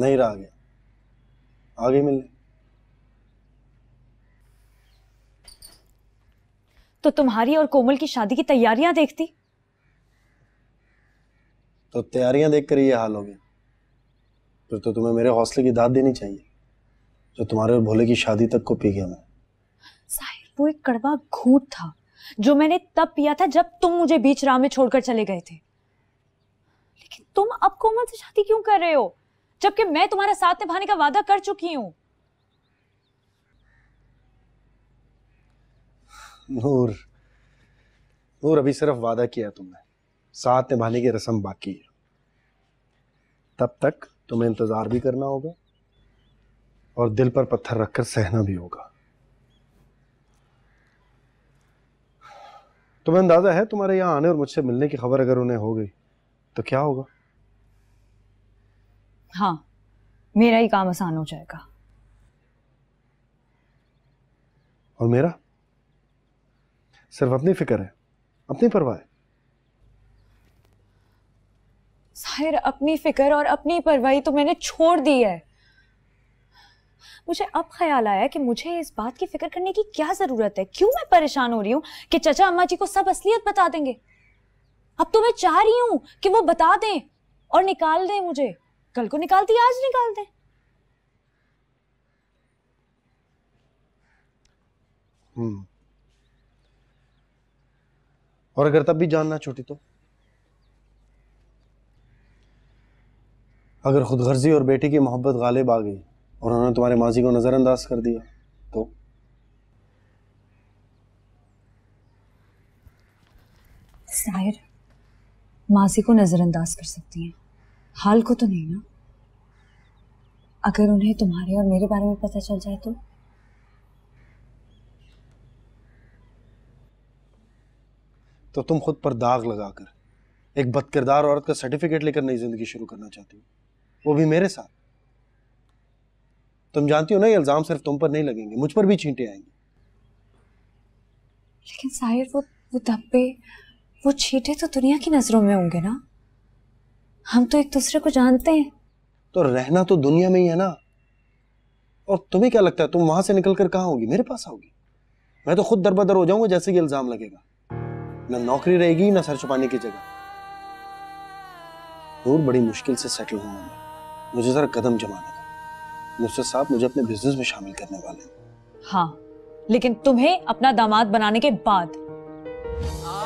नहीं रहा गया आगे मिलने तो तुम्हारी और कोमल की शादी की तैयारियां देखती तो तैयारियां देखकर ये हाल हो गया फिर तो तुम्हें मेरे हौसले की दाद देनी चाहिए जो तुम्हारे और भोले की शादी तक को पी गया मैं साहिर वो एक कड़वा घूट था जो मैंने तब पिया था जब तुम मुझे बीच राह में छोड़कर चले गए थे लेकिन तुम अब कोमल से शादी क्यों कर रहे हो जबकि मैं तुम्हारा साथ निभाने का वादा कर चुकी हूं नूर नूर अभी सिर्फ वादा किया तुमने साथ निभाने की रस्म बाकी है तब तक तुम्हें इंतजार भी करना होगा और दिल पर पत्थर रखकर सहना भी होगा तुम्हें अंदाजा है तुम्हारे यहां आने और मुझसे मिलने की खबर अगर उन्हें हो गई तो क्या होगा हाँ मेरा ही काम आसान हो जाएगा और मेरा सिर्फ अपनी फिक्र है अपनी परवाह है साहिर अपनी फिक्र और अपनी परवाही तो मैंने छोड़ दी है मुझे अब ख्याल आया कि मुझे इस बात की फिक्र करने की क्या जरूरत है क्यों मैं परेशान हो रही हूं कि चचा अम्मा जी को सब असलियत बता देंगे अब तो मैं चाह रही हूं कि वो बता दें और निकाल दें मुझे कल को निकालती आज निकाल हम्म। और अगर तब भी जानना छोटी तो अगर खुदगर्जी और बेटी की मोहब्बत गालिब आ गई और उन्होंने तुम्हारे माजी को नज़रअंदाज कर दिया तो माजी को नज़रअंदाज कर सकती हैं हाल को तो नहीं ना अगर उन्हें तुम्हारे और मेरे बारे में पता चल जाए तो तो तुम खुद पर दाग लगाकर एक बदकिरदार औरत का सर्टिफिकेट लेकर नई जिंदगी शुरू करना चाहती हो वो भी मेरे साथ तुम जानती हो ना ये इल्जाम सिर्फ तुम पर नहीं लगेंगे मुझ पर भी छींटे आएंगे लेकिन साहिर वो वो धब्बे वो छींटे तो दुनिया की नजरों में होंगे ना हम तो एक दूसरे को जानते हैं तो रहना तो दुनिया में ही है ना और तुम्हें क्या लगता है तुम वहां से निकल कर कहाँ होगी मेरे पास आओगी मैं तो खुद दरबदर हो जाऊंगा जैसे कि इल्जाम लगेगा ना नौकरी रहेगी ना सर छुपाने की जगह दूर बड़ी मुश्किल से सेटल हुआ मैं मुझे जरा कदम जमाना था मुझसे साहब मुझे अपने बिजनेस में शामिल करने वाले हाँ लेकिन तुम्हें अपना दामाद बनाने के बाद